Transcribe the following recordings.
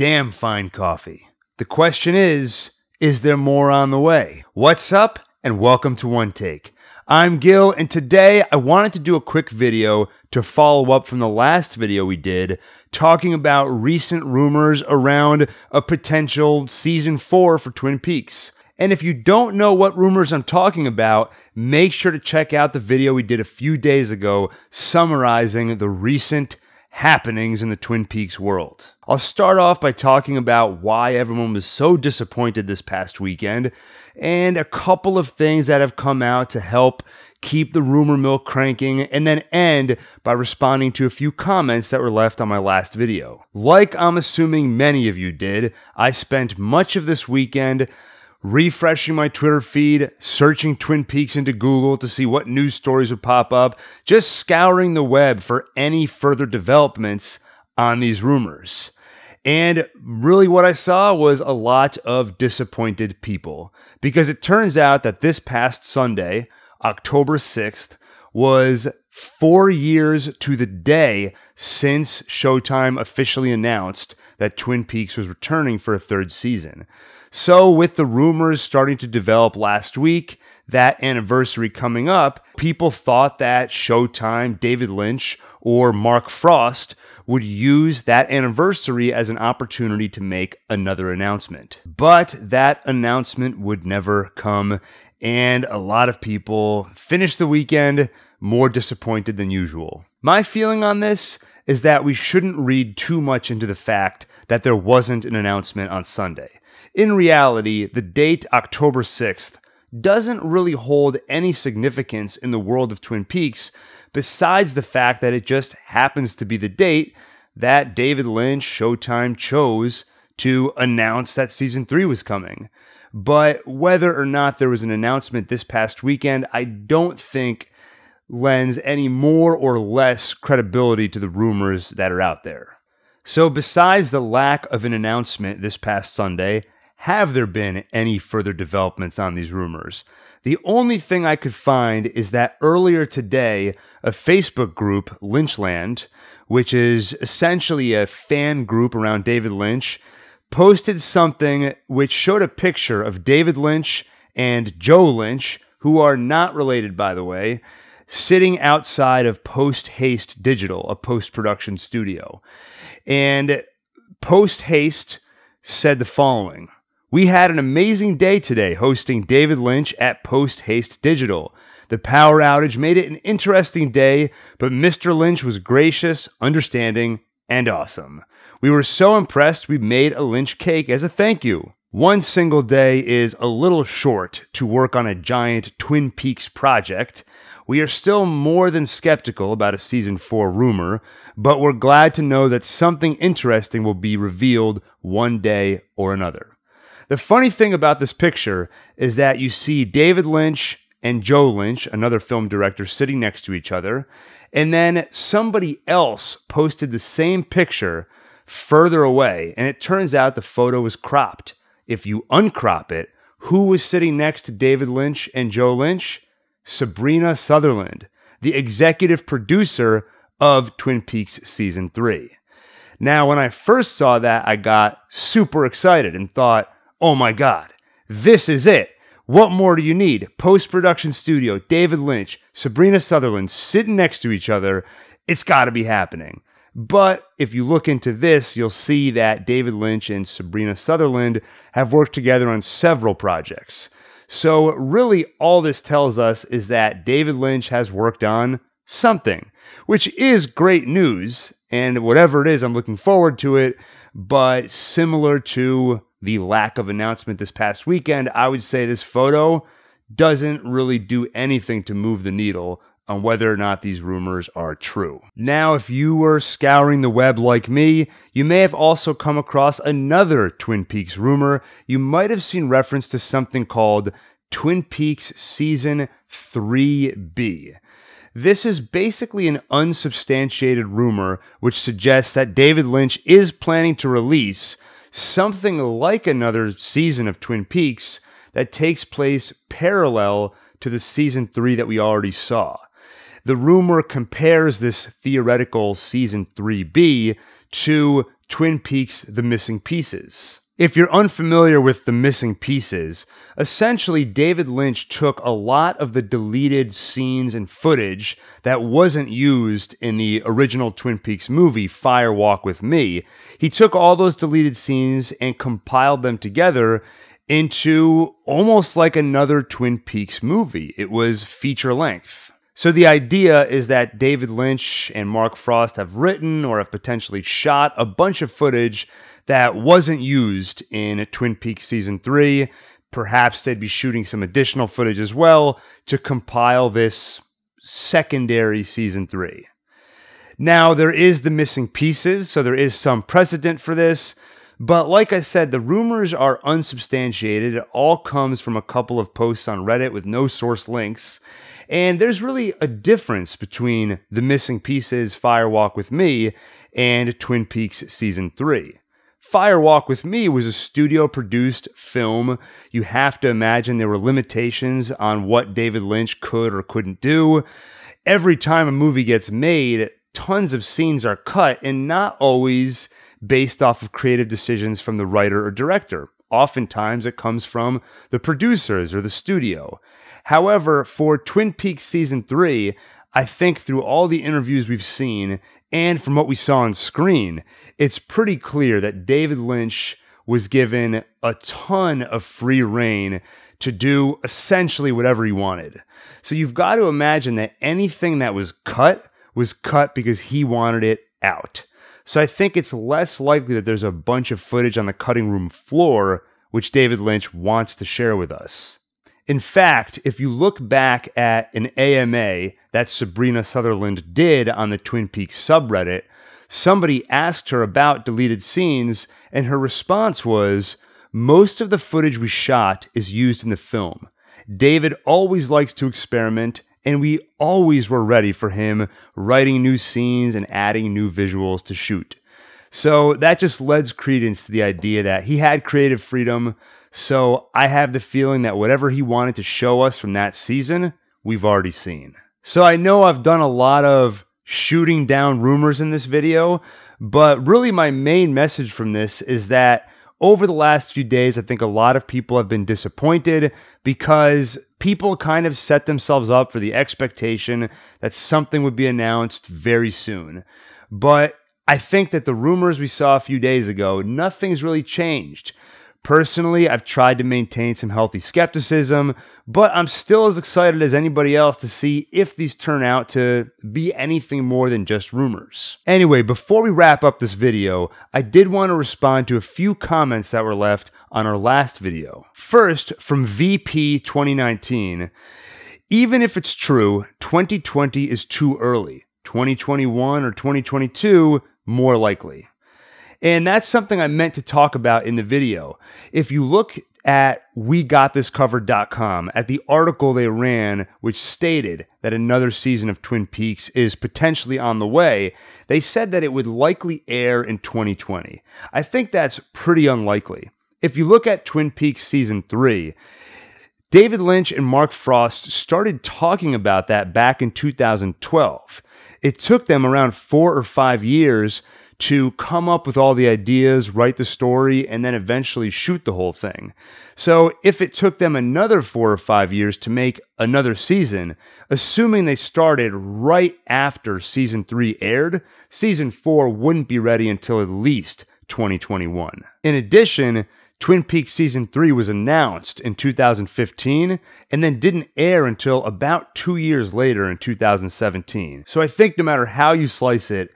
damn fine coffee. The question is is there more on the way? What's up, and welcome to One Take. I'm Gil, and today I wanted to do a quick video to follow up from the last video we did talking about recent rumors around a potential season four for Twin Peaks. And if you don't know what rumors I'm talking about, make sure to check out the video we did a few days ago summarizing the recent happenings in the Twin Peaks world. I'll start off by talking about why everyone was so disappointed this past weekend and a couple of things that have come out to help keep the rumor mill cranking, and then end by responding to a few comments that were left on my last video. Like I'm assuming many of you did, I spent much of this weekend refreshing my Twitter feed, searching Twin Peaks into Google to see what news stories would pop up, just scouring the web for any further developments on these rumors. And really, what I saw was a lot of disappointed people because it turns out that this past Sunday, October 6th, was four years to the day since Showtime officially announced that Twin Peaks was returning for a third season. So, with the rumors starting to develop last week, that anniversary coming up, people thought that Showtime, David Lynch, or Mark Frost would use that anniversary as an opportunity to make another announcement. But that announcement would never come, and a lot of people finished the weekend more disappointed than usual. My feeling on this is that we shouldn't read too much into the fact that there wasn't an announcement on Sunday. In reality, the date October 6th doesn't really hold any significance in the world of Twin Peaks besides the fact that it just happens to be the date that David Lynch Showtime chose to announce that season 3 was coming. But whether or not there was an announcement this past weekend, I don't think lends any more or less credibility to the rumors that are out there. So, besides the lack of an announcement this past Sunday, have there been any further developments on these rumors? The only thing I could find is that earlier today, a Facebook group, Lynchland, which is essentially a fan group around David Lynch, posted something which showed a picture of David Lynch and Joe Lynch, who are not related, by the way, sitting outside of Post Haste Digital, a post production studio. And Post Haste said the following. We had an amazing day today hosting David Lynch at Post Haste Digital. The power outage made it an interesting day, but Mr. Lynch was gracious, understanding, and awesome. We were so impressed we made a Lynch cake as a thank you. One single day is a little short to work on a giant Twin Peaks project. We are still more than skeptical about a season 4 rumor, but we're glad to know that something interesting will be revealed one day or another. The funny thing about this picture is that you see David Lynch and Joe Lynch, another film director, sitting next to each other. And then somebody else posted the same picture further away. And it turns out the photo was cropped. If you uncrop it, who was sitting next to David Lynch and Joe Lynch? Sabrina Sutherland, the executive producer of Twin Peaks Season 3. Now, when I first saw that, I got super excited and thought, oh my God, this is it. What more do you need? Post production studio, David Lynch, Sabrina Sutherland sitting next to each other. It's got to be happening. But if you look into this, you'll see that David Lynch and Sabrina Sutherland have worked together on several projects. So, really, all this tells us is that David Lynch has worked on something, which is great news. And whatever it is, I'm looking forward to it. But similar to the lack of announcement this past weekend, I would say this photo doesn't really do anything to move the needle on whether or not these rumors are true. Now, if you were scouring the web like me, you may have also come across another Twin Peaks rumor. You might have seen reference to something called Twin Peaks Season 3B. This is basically an unsubstantiated rumor which suggests that David Lynch is planning to release something like another season of Twin Peaks that takes place parallel to the season three that we already saw. The rumor compares this theoretical season 3B to Twin Peaks The Missing Pieces. If you're unfamiliar with the missing pieces, essentially David Lynch took a lot of the deleted scenes and footage that wasn't used in the original Twin Peaks movie, Fire Walk with Me. He took all those deleted scenes and compiled them together into almost like another Twin Peaks movie. It was feature length. So the idea is that David Lynch and Mark Frost have written or have potentially shot a bunch of footage that wasn't used in Twin Peaks season 3. Perhaps they'd be shooting some additional footage as well to compile this secondary season 3. Now there is the missing pieces, so there is some precedent for this. But like I said, the rumors are unsubstantiated. It all comes from a couple of posts on Reddit with no source links. And there's really a difference between The Missing Pieces Firewalk with Me and Twin Peaks Season 3. Firewalk with Me was a studio produced film. You have to imagine there were limitations on what David Lynch could or couldn't do. Every time a movie gets made, tons of scenes are cut and not always based off of creative decisions from the writer or director. Oftentimes, it comes from the producers or the studio. However, for Twin Peaks Season 3, I think through all the interviews we've seen and from what we saw on screen, it's pretty clear that David Lynch was given a ton of free reign to do essentially whatever he wanted. So you've got to imagine that anything that was cut was cut because he wanted it out. So I think it's less likely that there's a bunch of footage on the cutting room floor which David Lynch wants to share with us. In fact, if you look back at an AMA that Sabrina Sutherland did on the Twin Peaks subreddit, somebody asked her about deleted scenes, and her response was Most of the footage we shot is used in the film. David always likes to experiment, and we always were ready for him writing new scenes and adding new visuals to shoot. So that just lends credence to the idea that he had creative freedom. So I have the feeling that whatever he wanted to show us from that season, we've already seen. So I know I've done a lot of shooting down rumors in this video, but really my main message from this is that over the last few days, I think a lot of people have been disappointed because people kind of set themselves up for the expectation that something would be announced very soon. But I think that the rumors we saw a few days ago, nothing's really changed. Personally, I've tried to maintain some healthy skepticism, but I'm still as excited as anybody else to see if these turn out to be anything more than just rumors. Anyway, before we wrap up this video, I did want to respond to a few comments that were left on our last video. First, from VP 2019, even if it's true, 2020 is too early. 2021 or 2022, more likely. And that's something I meant to talk about in the video. If you look at wegotthiscovered.com at the article they ran, which stated that another season of Twin Peaks is potentially on the way, they said that it would likely air in 2020. I think that's pretty unlikely. If you look at Twin Peaks season three, David Lynch and Mark Frost started talking about that back in 2012. It took them around four or five years to come up with all the ideas, write the story, and then eventually shoot the whole thing. So, if it took them another four or five years to make another season, assuming they started right after season three aired, season four wouldn't be ready until at least 2021. In addition, Twin Peaks Season 3 was announced in 2015 and then didn't air until about two years later in 2017. So I think no matter how you slice it,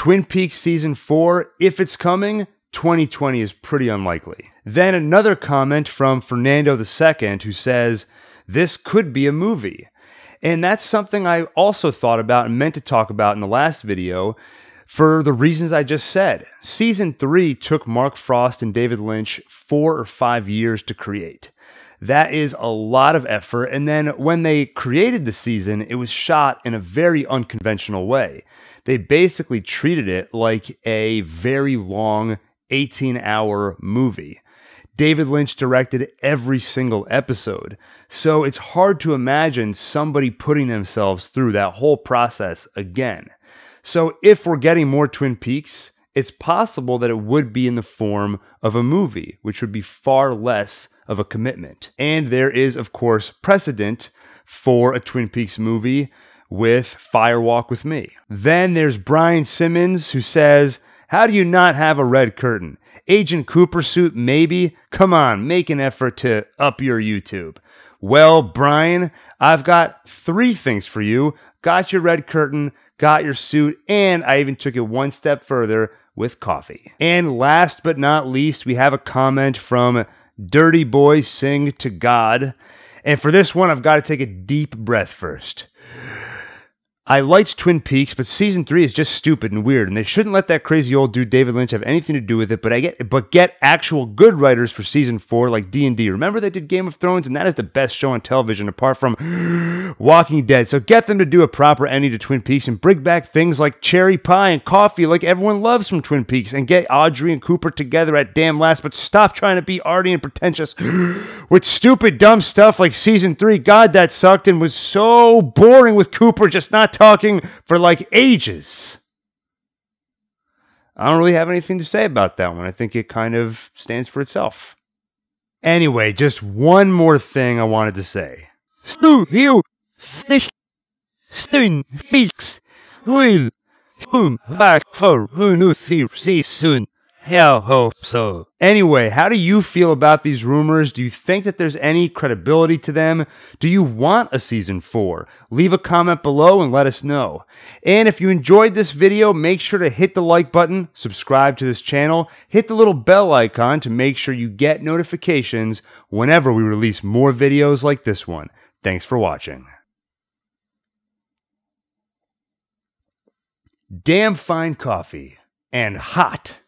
Twin Peaks Season 4, if it's coming, 2020 is pretty unlikely. Then another comment from Fernando II who says, This could be a movie. And that's something I also thought about and meant to talk about in the last video for the reasons I just said. Season 3 took Mark Frost and David Lynch four or five years to create. That is a lot of effort. And then when they created the season, it was shot in a very unconventional way they basically treated it like a very long 18 hour movie. David Lynch directed every single episode. So it's hard to imagine somebody putting themselves through that whole process again. So if we're getting more Twin Peaks, it's possible that it would be in the form of a movie, which would be far less of a commitment. And there is, of course, precedent for a Twin Peaks movie with Firewalk with Me. Then there's Brian Simmons who says, How do you not have a red curtain? Agent Cooper suit, maybe? Come on, make an effort to up your YouTube. Well, Brian, I've got three things for you. Got your red curtain, got your suit, and I even took it one step further with coffee. And last but not least, we have a comment from Dirty Boy Sing to God. And for this one, I've got to take a deep breath first. I liked Twin Peaks, but season three is just stupid and weird, and they shouldn't let that crazy old dude David Lynch have anything to do with it. But I get, but get actual good writers for season four, like D and D. Remember they did Game of Thrones, and that is the best show on television apart from Walking Dead. So get them to do a proper ending to Twin Peaks and bring back things like cherry pie and coffee, like everyone loves from Twin Peaks, and get Audrey and Cooper together at damn last. But stop trying to be arty and pretentious with stupid, dumb stuff like season three. God, that sucked and was so boring with Cooper just not talking for like ages. I don't really have anything to say about that one. I think it kind of stands for itself. Anyway, just one more thing I wanted to say. Stu Hill Fish Soon Speaks Will Come back for who knew see soon. Hell hope so. Anyway, how do you feel about these rumors? Do you think that there's any credibility to them? Do you want a season four? Leave a comment below and let us know. And if you enjoyed this video, make sure to hit the like button, subscribe to this channel, hit the little bell icon to make sure you get notifications whenever we release more videos like this one. Thanks for watching. Damn fine coffee and hot.